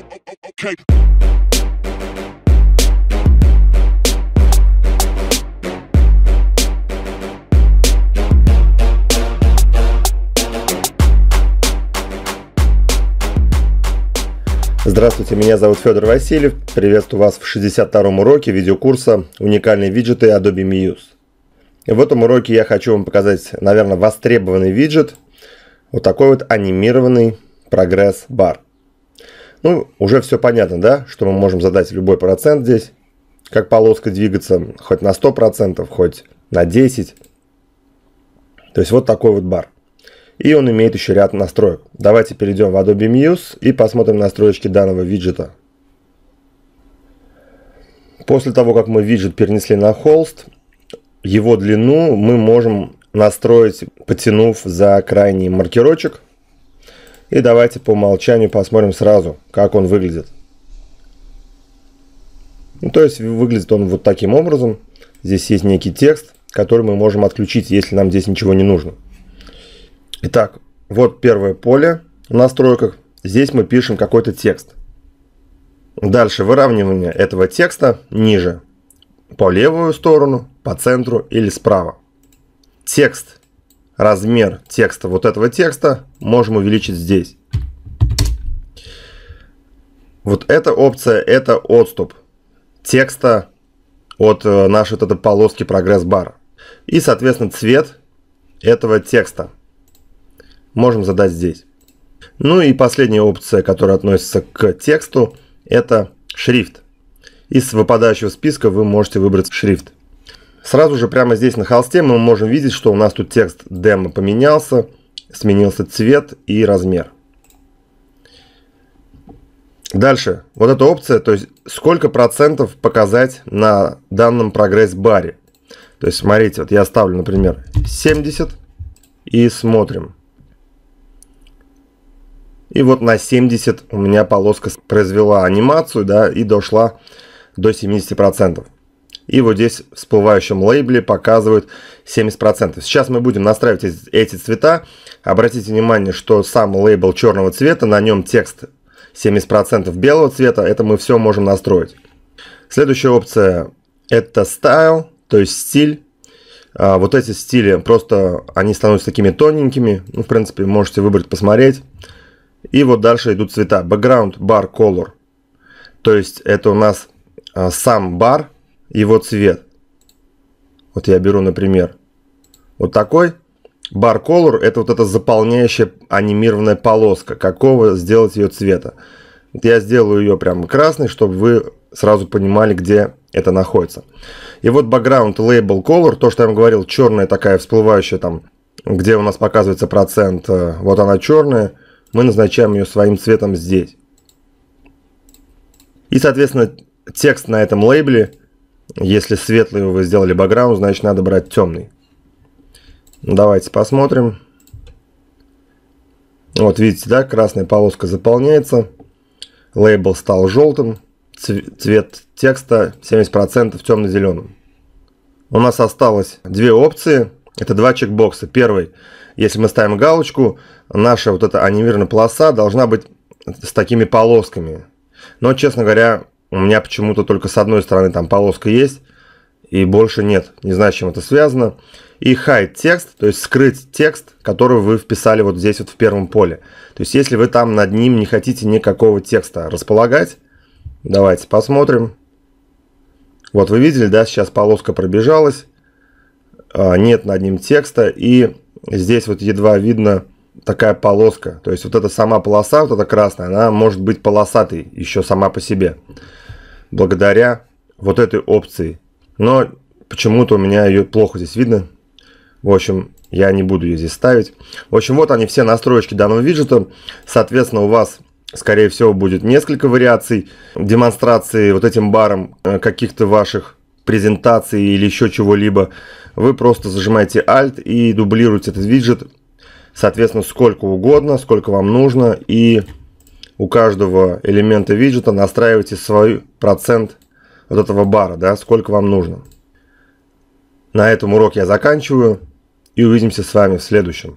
Okay. Здравствуйте, меня зовут Федор Васильев. Приветствую вас в 62-м уроке видеокурса «Уникальные виджеты Adobe Muse». И в этом уроке я хочу вам показать, наверное, востребованный виджет. Вот такой вот анимированный прогресс-бар. Ну, уже все понятно, да, что мы можем задать любой процент здесь, как полоска двигаться, хоть на 100%, хоть на 10%. То есть вот такой вот бар. И он имеет еще ряд настроек. Давайте перейдем в Adobe Muse и посмотрим настроечки данного виджета. После того, как мы виджет перенесли на холст, его длину мы можем настроить, потянув за крайний маркерочек – и давайте по умолчанию посмотрим сразу, как он выглядит. Ну, то есть выглядит он вот таким образом. Здесь есть некий текст, который мы можем отключить, если нам здесь ничего не нужно. Итак, вот первое поле в настройках. Здесь мы пишем какой-то текст. Дальше выравнивание этого текста ниже, по левую сторону, по центру или справа. Текст размер текста вот этого текста можем увеличить здесь. Вот эта опция – это отступ текста от э, нашей вот этой полоски прогресс-бара. И, соответственно, цвет этого текста можем задать здесь. Ну и последняя опция, которая относится к тексту, это шрифт. Из выпадающего списка вы можете выбрать шрифт. Сразу же прямо здесь на холсте мы можем видеть, что у нас тут текст демо поменялся, сменился цвет и размер. Дальше, вот эта опция, то есть сколько процентов показать на данном прогресс-баре. То есть смотрите, вот я ставлю, например, 70 и смотрим. И вот на 70 у меня полоска произвела анимацию, да, и дошла до 70%. процентов. И вот здесь в всплывающем лейбле показывают 70%. Сейчас мы будем настраивать эти цвета. Обратите внимание, что сам лейбл черного цвета, на нем текст 70% белого цвета. Это мы все можем настроить. Следующая опция это стайл, то есть стиль. А, вот эти стили просто они становятся такими тоненькими. Ну, в принципе, можете выбрать, посмотреть. И вот дальше идут цвета. Background, bar, color. То есть это у нас а, сам бар, его цвет. Вот я беру, например, вот такой. Bar Color – это вот эта заполняющая анимированная полоска. Какого сделать ее цвета? Вот я сделаю ее прям красной, чтобы вы сразу понимали, где это находится. И вот background label color, то, что я вам говорил, черная такая всплывающая там, где у нас показывается процент, э, вот она черная, мы назначаем ее своим цветом здесь. И, соответственно, текст на этом лейбле если светлый вы сделали бэкграунд, значит надо брать темный. Ну, давайте посмотрим. Вот видите, да, красная полоска заполняется. Лейбл стал желтым. Цвет текста 70% темно-зеленым. У нас осталось две опции. Это два чекбокса. Первый, если мы ставим галочку, наша вот эта анимированная полоса должна быть с такими полосками. Но, честно говоря, у меня почему-то только с одной стороны там полоска есть, и больше нет. Не знаю, с чем это связано. И hide текст, то есть скрыть текст, который вы вписали вот здесь вот в первом поле. То есть если вы там над ним не хотите никакого текста располагать, давайте посмотрим. Вот вы видели, да, сейчас полоска пробежалась, а, нет над ним текста, и здесь вот едва видно такая полоска. То есть вот эта сама полоса, вот эта красная, она может быть полосатой еще сама по себе. Благодаря вот этой опции. Но почему-то у меня ее плохо здесь видно. В общем, я не буду ее здесь ставить. В общем, вот они все настройки данного виджета. Соответственно, у вас, скорее всего, будет несколько вариаций демонстрации вот этим баром э, каких-то ваших презентаций или еще чего-либо. Вы просто зажимаете Alt и дублируете этот виджет соответственно, сколько угодно, сколько вам нужно. И у каждого элемента виджета настраивайте свой процент вот этого бара, да, сколько вам нужно. На этом урок я заканчиваю и увидимся с вами в следующем.